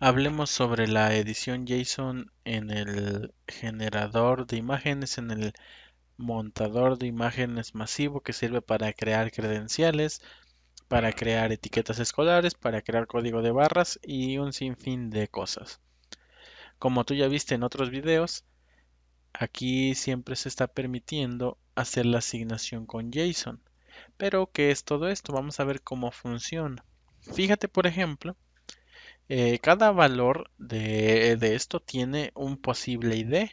Hablemos sobre la edición JSON en el generador de imágenes, en el montador de imágenes masivo que sirve para crear credenciales, para crear etiquetas escolares, para crear código de barras y un sinfín de cosas. Como tú ya viste en otros videos, aquí siempre se está permitiendo hacer la asignación con JSON. Pero, ¿qué es todo esto? Vamos a ver cómo funciona. Fíjate, por ejemplo, eh, cada valor de, de, esto tiene un posible ID,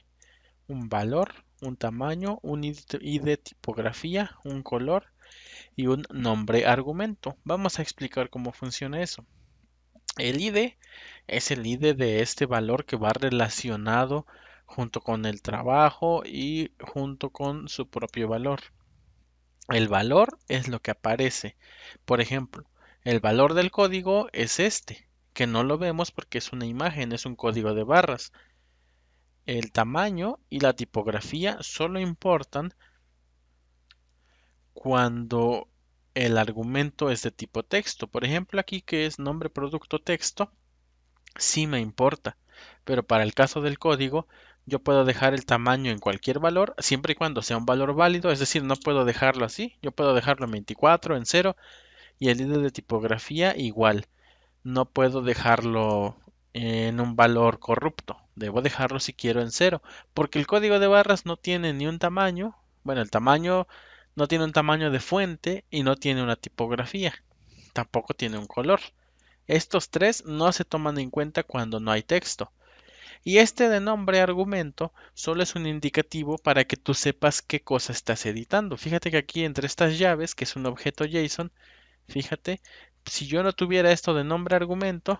un valor, un tamaño, un ID tipografía, un color y un nombre argumento. Vamos a explicar cómo funciona eso. El ID es el ID de este valor que va relacionado junto con el trabajo y junto con su propio valor. El valor es lo que aparece. Por ejemplo, el valor del código es este que no lo vemos porque es una imagen, es un código de barras. El tamaño y la tipografía solo importan cuando el argumento es de tipo texto. Por ejemplo, aquí que es nombre, producto, texto, sí me importa. Pero para el caso del código, yo puedo dejar el tamaño en cualquier valor, siempre y cuando sea un valor válido. Es decir, no puedo dejarlo así. Yo puedo dejarlo en 24, en 0. Y el líder de tipografía igual no puedo dejarlo en un valor corrupto. Debo dejarlo si quiero en cero, porque el código de barras no tiene ni un tamaño, bueno, el tamaño no tiene un tamaño de fuente y no tiene una tipografía, tampoco tiene un color. Estos tres no se toman en cuenta cuando no hay texto. Y este de nombre argumento solo es un indicativo para que tú sepas qué cosa estás editando. Fíjate que aquí entre estas llaves, que es un objeto JSON, fíjate, si yo no tuviera esto de nombre argumento,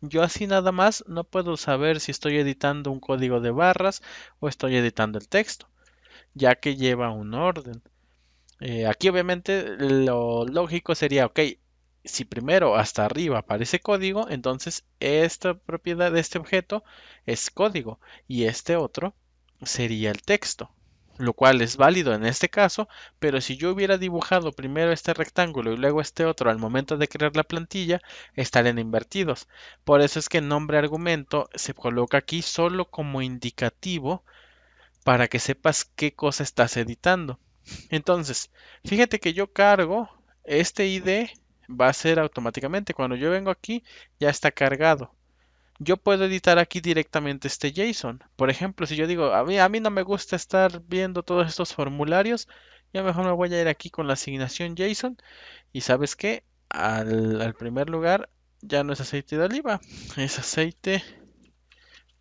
yo así nada más no puedo saber si estoy editando un código de barras o estoy editando el texto, ya que lleva un orden. Eh, aquí obviamente lo lógico sería, ok, si primero hasta arriba aparece código, entonces esta propiedad de este objeto es código y este otro sería el texto lo cual es válido en este caso, pero si yo hubiera dibujado primero este rectángulo y luego este otro al momento de crear la plantilla, estarían invertidos. Por eso es que nombre argumento se coloca aquí solo como indicativo para que sepas qué cosa estás editando. Entonces, fíjate que yo cargo este ID, va a ser automáticamente, cuando yo vengo aquí ya está cargado yo puedo editar aquí directamente este JSON. Por ejemplo, si yo digo, a mí, a mí no me gusta estar viendo todos estos formularios, ya mejor me voy a ir aquí con la asignación JSON y sabes que al, primer lugar ya no es aceite de oliva, es aceite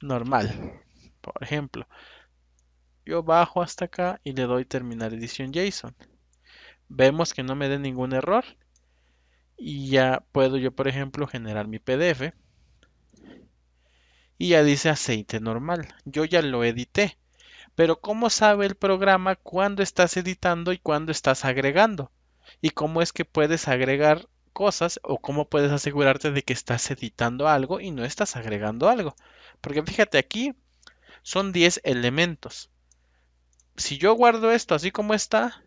normal. Por ejemplo, yo bajo hasta acá y le doy terminar edición JSON. Vemos que no me dé ningún error y ya puedo yo, por ejemplo, generar mi PDF y ya dice aceite normal. Yo ya lo edité. Pero ¿cómo sabe el programa cuándo estás editando y cuándo estás agregando? Y cómo es que puedes agregar cosas o cómo puedes asegurarte de que estás editando algo y no estás agregando algo. Porque fíjate aquí son 10 elementos. Si yo guardo esto así como está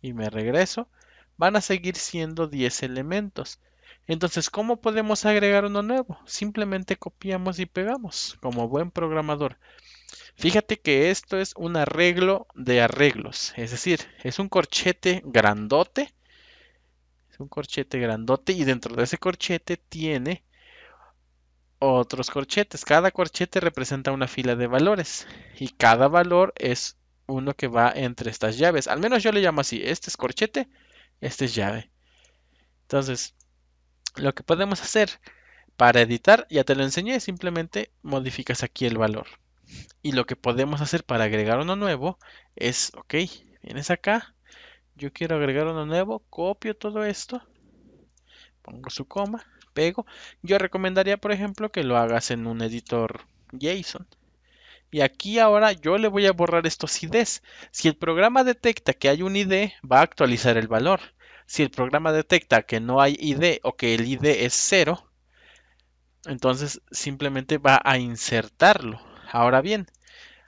y me regreso, van a seguir siendo 10 elementos. Entonces, ¿cómo podemos agregar uno nuevo? Simplemente copiamos y pegamos, como buen programador. Fíjate que esto es un arreglo de arreglos, es decir, es un corchete grandote, es un corchete grandote y dentro de ese corchete tiene otros corchetes. Cada corchete representa una fila de valores y cada valor es uno que va entre estas llaves. Al menos yo le llamo así, este es corchete, este es llave. Entonces, lo que podemos hacer para editar, ya te lo enseñé, simplemente modificas aquí el valor. Y lo que podemos hacer para agregar uno nuevo es, ok, vienes acá, yo quiero agregar uno nuevo, copio todo esto, pongo su coma, pego. Yo recomendaría, por ejemplo, que lo hagas en un editor JSON. Y aquí ahora yo le voy a borrar estos IDs. Si el programa detecta que hay un ID, va a actualizar el valor. Si el programa detecta que no hay ID o que el ID es cero, entonces simplemente va a insertarlo. Ahora bien,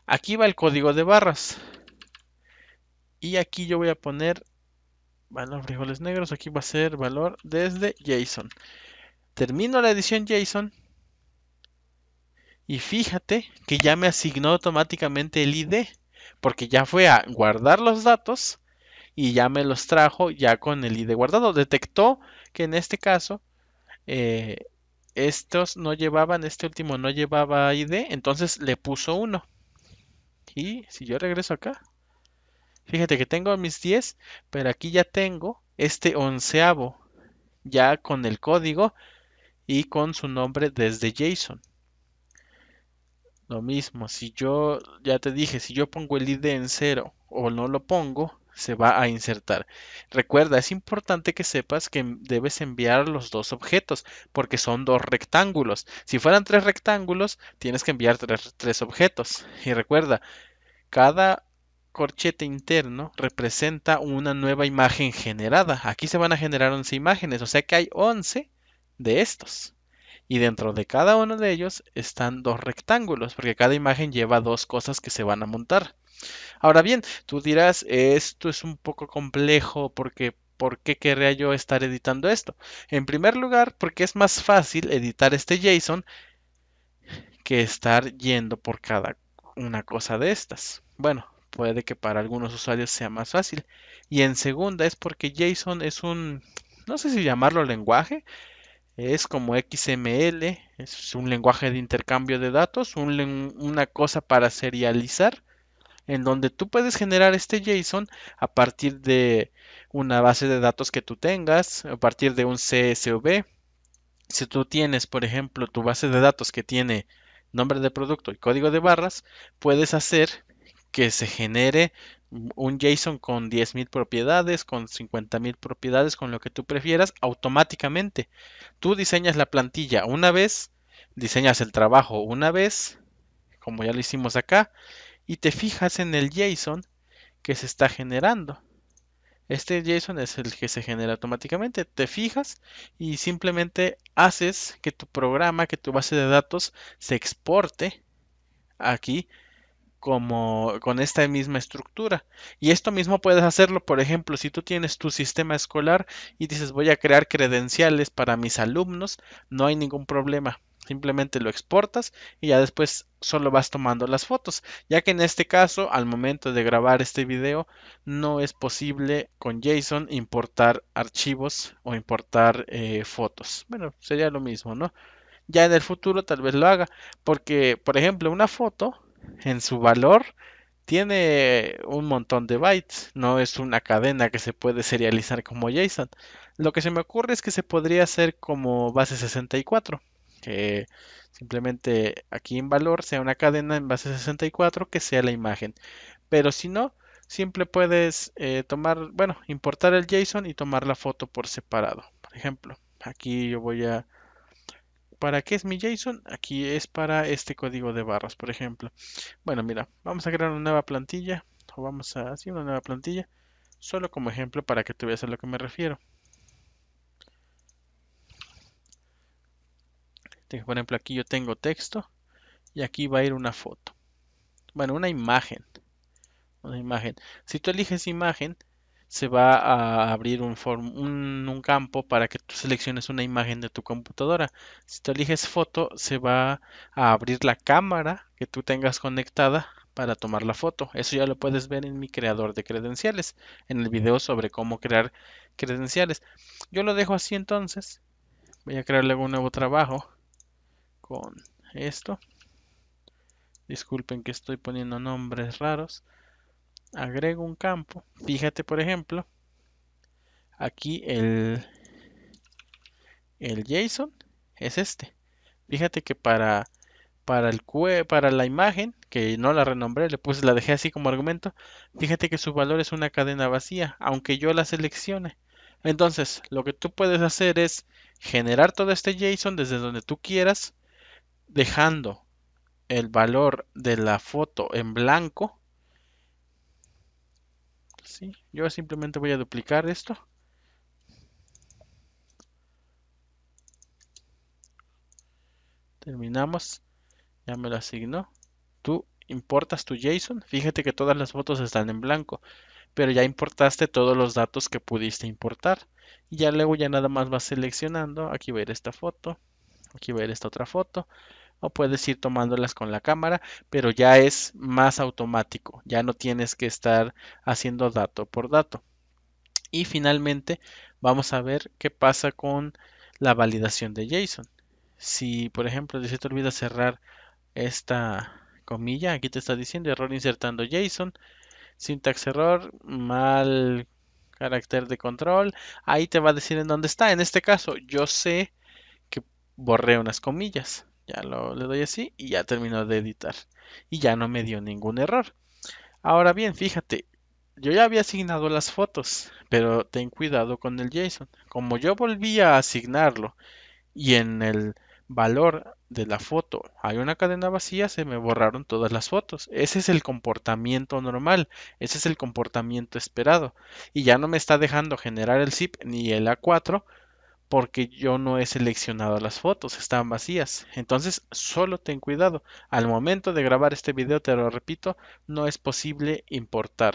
aquí va el código de barras. Y aquí yo voy a poner los frijoles negros. Aquí va a ser valor desde JSON. Termino la edición JSON. Y fíjate que ya me asignó automáticamente el ID. Porque ya fue a guardar los datos y ya me los trajo ya con el ID guardado. Detectó que en este caso eh, estos no llevaban, este último no llevaba ID, entonces le puso uno. Y si yo regreso acá, fíjate que tengo mis 10, pero aquí ya tengo este onceavo, ya con el código y con su nombre desde JSON. Lo mismo, si yo, ya te dije, si yo pongo el ID en 0 o no lo pongo, se va a insertar. Recuerda, es importante que sepas que debes enviar los dos objetos porque son dos rectángulos. Si fueran tres rectángulos, tienes que enviar tres, objetos. Y recuerda, cada corchete interno representa una nueva imagen generada. Aquí se van a generar 11 imágenes, o sea que hay 11 de estos y dentro de cada uno de ellos están dos rectángulos, porque cada imagen lleva dos cosas que se van a montar. Ahora bien, tú dirás, esto es un poco complejo porque ¿por qué querría yo estar editando esto? En primer lugar, porque es más fácil editar este JSON que estar yendo por cada una cosa de estas. Bueno, puede que para algunos usuarios sea más fácil. Y en segunda es porque JSON es un, no sé si llamarlo lenguaje, es como XML, es un lenguaje de intercambio de datos, una cosa para serializar, en donde tú puedes generar este JSON a partir de una base de datos que tú tengas, a partir de un CSV. Si tú tienes, por ejemplo, tu base de datos que tiene nombre de producto y código de barras, puedes hacer que se genere un JSON con 10.000 propiedades, con 50.000 propiedades, con lo que tú prefieras, automáticamente. Tú diseñas la plantilla una vez, diseñas el trabajo una vez, como ya lo hicimos acá, y te fijas en el JSON que se está generando. Este JSON es el que se genera automáticamente. Te fijas y simplemente haces que tu programa, que tu base de datos se exporte aquí como con esta misma estructura. Y esto mismo puedes hacerlo, por ejemplo, si tú tienes tu sistema escolar y dices voy a crear credenciales para mis alumnos, no hay ningún problema. Simplemente lo exportas y ya después solo vas tomando las fotos, ya que en este caso, al momento de grabar este video, no es posible con JSON importar archivos o importar eh, fotos. Bueno, sería lo mismo, ¿no? Ya en el futuro tal vez lo haga, porque, por ejemplo, una foto en su valor tiene un montón de bytes, no es una cadena que se puede serializar como JSON. Lo que se me ocurre es que se podría hacer como base 64, que simplemente aquí en valor sea una cadena en base 64 que sea la imagen. Pero si no, siempre puedes eh, tomar, bueno, importar el JSON y tomar la foto por separado. Por ejemplo, aquí yo voy a ¿Para qué es mi JSON? Aquí es para este código de barras, por ejemplo. Bueno, mira, vamos a crear una nueva plantilla. O vamos a hacer una nueva plantilla. Solo como ejemplo para que te veas a lo que me refiero. por ejemplo, aquí yo tengo texto. Y aquí va a ir una foto. Bueno, una imagen. Una imagen. Si tú eliges imagen, se va a abrir un, campo para que tú selecciones una imagen de tu computadora. Si tú eliges foto, se va a abrir la cámara que tú tengas conectada para tomar la foto. Eso ya lo puedes ver en mi creador de credenciales, en el video sobre cómo crear credenciales. Yo lo dejo así entonces. Voy a crearle un nuevo trabajo con esto. Disculpen que estoy poniendo nombres raros agrego un campo. Fíjate, por ejemplo, aquí el, el JSON es este. Fíjate que para, para, el, para la imagen, que no la renombré, le puse, la dejé así como argumento. Fíjate que su valor es una cadena vacía, aunque yo la seleccione. Entonces, lo que tú puedes hacer es generar todo este JSON desde donde tú quieras, dejando el valor de la foto en blanco yo simplemente voy a duplicar esto. Terminamos. Ya me lo asignó. Tú importas tu JSON. Fíjate que todas las fotos están en blanco. Pero ya importaste todos los datos que pudiste importar. Y ya luego ya nada más vas seleccionando. Aquí va a ir esta foto. Aquí va a ir esta otra foto o puedes ir tomándolas con la cámara, pero ya es más automático, ya no tienes que estar haciendo dato por dato. Y finalmente vamos a ver qué pasa con la validación de JSON. Si por ejemplo se te olvida cerrar esta comilla, aquí te está diciendo error insertando JSON, syntax error, mal carácter de control, ahí te va a decir en dónde está. En este caso yo sé que borré unas comillas, ya lo, le doy así y ya terminó de editar. Y ya no me dio ningún error. Ahora bien, fíjate, yo ya había asignado las fotos, pero ten cuidado con el JSON. Como yo volví a asignarlo y en el valor de la foto hay una cadena vacía, se me borraron todas las fotos. Ese es el comportamiento normal, ese es el comportamiento esperado. Y ya no me está dejando generar el zip ni el A4 porque yo no he seleccionado las fotos, están vacías. Entonces, solo ten cuidado. Al momento de grabar este video, te lo repito, no es posible importar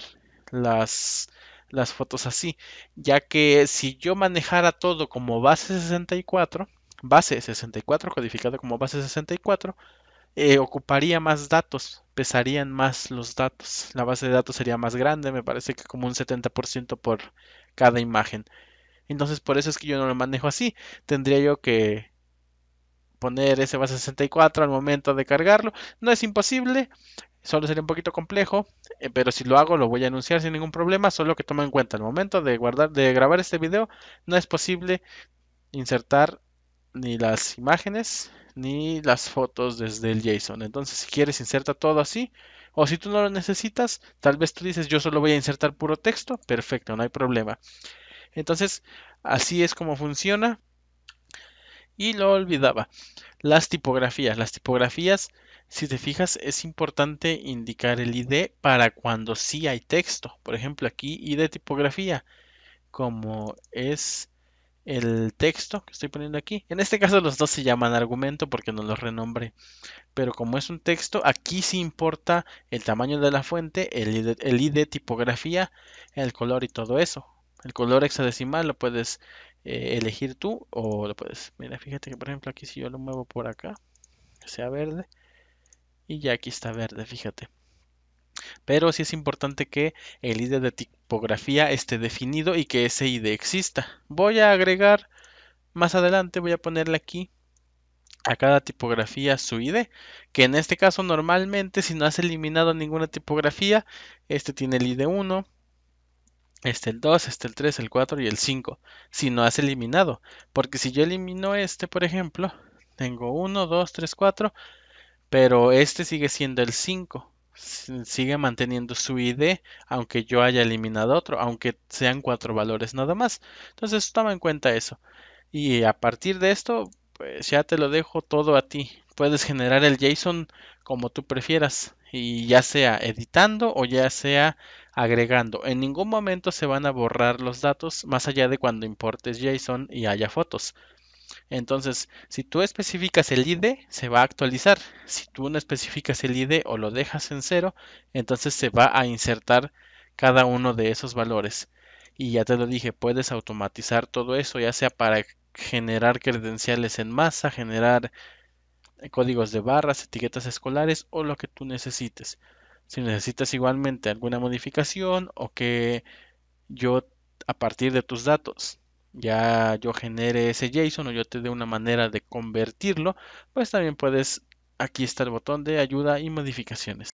las, las fotos así, ya que si yo manejara todo como base 64, base 64 codificado como base 64, eh, ocuparía más datos, pesarían más los datos. La base de datos sería más grande, me parece que como un 70% por cada imagen. Entonces por eso es que yo no lo manejo así. Tendría yo que poner ese base 64 al momento de cargarlo. No es imposible, solo sería un poquito complejo, eh, pero si lo hago lo voy a anunciar sin ningún problema, solo que toma en cuenta el momento de guardar de grabar este video no es posible insertar ni las imágenes ni las fotos desde el JSON. Entonces, si quieres inserta todo así o si tú no lo necesitas, tal vez tú dices, "Yo solo voy a insertar puro texto." Perfecto, no hay problema. Entonces, así es como funciona. Y lo olvidaba. Las tipografías. Las tipografías, si te fijas, es importante indicar el ID para cuando sí hay texto. Por ejemplo, aquí ID tipografía. Como es el texto que estoy poniendo aquí. En este caso los dos se llaman argumento porque no los renombre. Pero como es un texto, aquí sí importa el tamaño de la fuente, el ID, el ID, tipografía, el color y todo eso. El color hexadecimal lo puedes eh, elegir tú o lo puedes... Mira, fíjate que por ejemplo aquí si yo lo muevo por acá, que sea verde. Y ya aquí está verde, fíjate. Pero sí es importante que el ID de tipografía esté definido y que ese ID exista. Voy a agregar más adelante, voy a ponerle aquí a cada tipografía su ID, que en este caso normalmente si no has eliminado ninguna tipografía, este tiene el ID 1, este el 2, este el 3, el 4 y el 5, si no has eliminado. Porque si yo elimino este, por ejemplo, tengo 1, 2, 3, 4, pero este sigue siendo el 5. Sigue manteniendo su ID, aunque yo haya eliminado otro, aunque sean cuatro valores nada más. Entonces toma en cuenta eso. Y a partir de esto, pues ya te lo dejo todo a ti. Puedes generar el JSON como tú prefieras, y ya sea editando o ya sea agregando, en ningún momento se van a borrar los datos más allá de cuando importes JSON y haya fotos. Entonces, si tú especificas el ID, se va a actualizar. Si tú no especificas el ID o lo dejas en cero, entonces se va a insertar cada uno de esos valores. Y ya te lo dije, puedes automatizar todo eso, ya sea para generar credenciales en masa, generar códigos de barras, etiquetas escolares o lo que tú necesites. Si necesitas igualmente alguna modificación o que yo a partir de tus datos ya yo genere ese JSON o yo te dé una manera de convertirlo, pues también puedes, aquí está el botón de ayuda y modificaciones.